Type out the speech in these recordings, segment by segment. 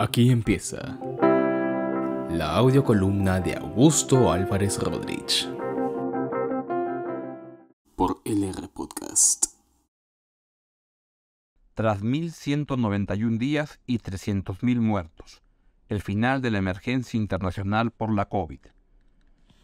Aquí empieza la audiocolumna de Augusto Álvarez Rodríguez por LR Podcast. Tras 1.191 días y 300.000 muertos, el final de la emergencia internacional por la COVID.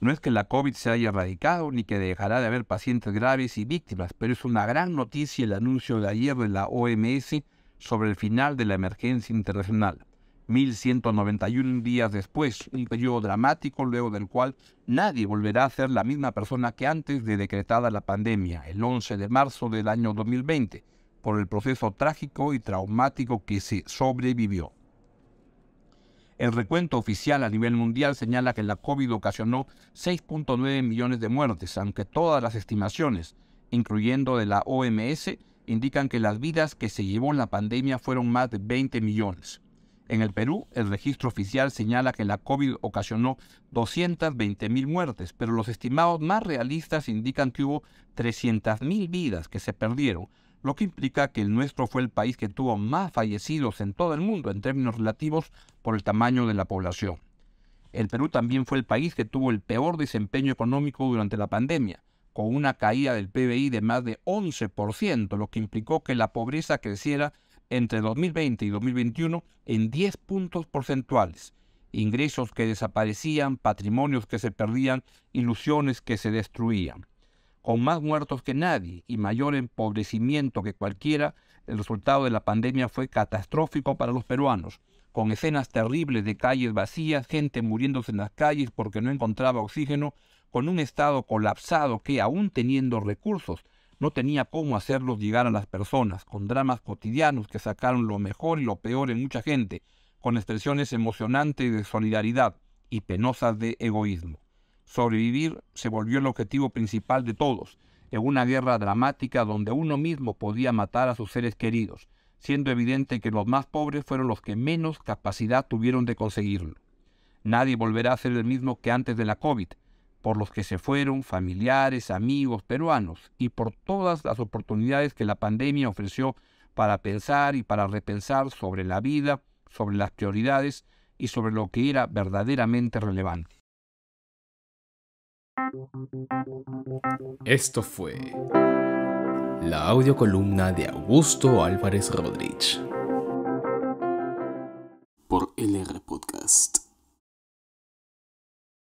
No es que la COVID se haya erradicado ni que dejará de haber pacientes graves y víctimas, pero es una gran noticia el anuncio de ayer de la OMS sobre el final de la emergencia internacional. 1191 días después, un periodo dramático luego del cual nadie volverá a ser la misma persona que antes de decretada la pandemia, el 11 de marzo del año 2020, por el proceso trágico y traumático que se sobrevivió. El recuento oficial a nivel mundial señala que la COVID ocasionó 6.9 millones de muertes, aunque todas las estimaciones, incluyendo de la OMS, indican que las vidas que se llevó en la pandemia fueron más de 20 millones. En el Perú, el registro oficial señala que la COVID ocasionó mil muertes, pero los estimados más realistas indican que hubo 300.000 vidas que se perdieron, lo que implica que el nuestro fue el país que tuvo más fallecidos en todo el mundo en términos relativos por el tamaño de la población. El Perú también fue el país que tuvo el peor desempeño económico durante la pandemia, con una caída del PBI de más de 11%, lo que implicó que la pobreza creciera entre 2020 y 2021 en 10 puntos porcentuales. Ingresos que desaparecían, patrimonios que se perdían, ilusiones que se destruían. Con más muertos que nadie y mayor empobrecimiento que cualquiera, el resultado de la pandemia fue catastrófico para los peruanos, con escenas terribles de calles vacías, gente muriéndose en las calles porque no encontraba oxígeno, con un Estado colapsado que, aún teniendo recursos, no tenía cómo hacerlos llegar a las personas, con dramas cotidianos que sacaron lo mejor y lo peor en mucha gente, con expresiones emocionantes de solidaridad y penosas de egoísmo. Sobrevivir se volvió el objetivo principal de todos, en una guerra dramática donde uno mismo podía matar a sus seres queridos, siendo evidente que los más pobres fueron los que menos capacidad tuvieron de conseguirlo. Nadie volverá a ser el mismo que antes de la COVID, por los que se fueron familiares, amigos peruanos y por todas las oportunidades que la pandemia ofreció para pensar y para repensar sobre la vida, sobre las prioridades y sobre lo que era verdaderamente relevante. Esto fue la columna de Augusto Álvarez Rodríguez por LR Podcast.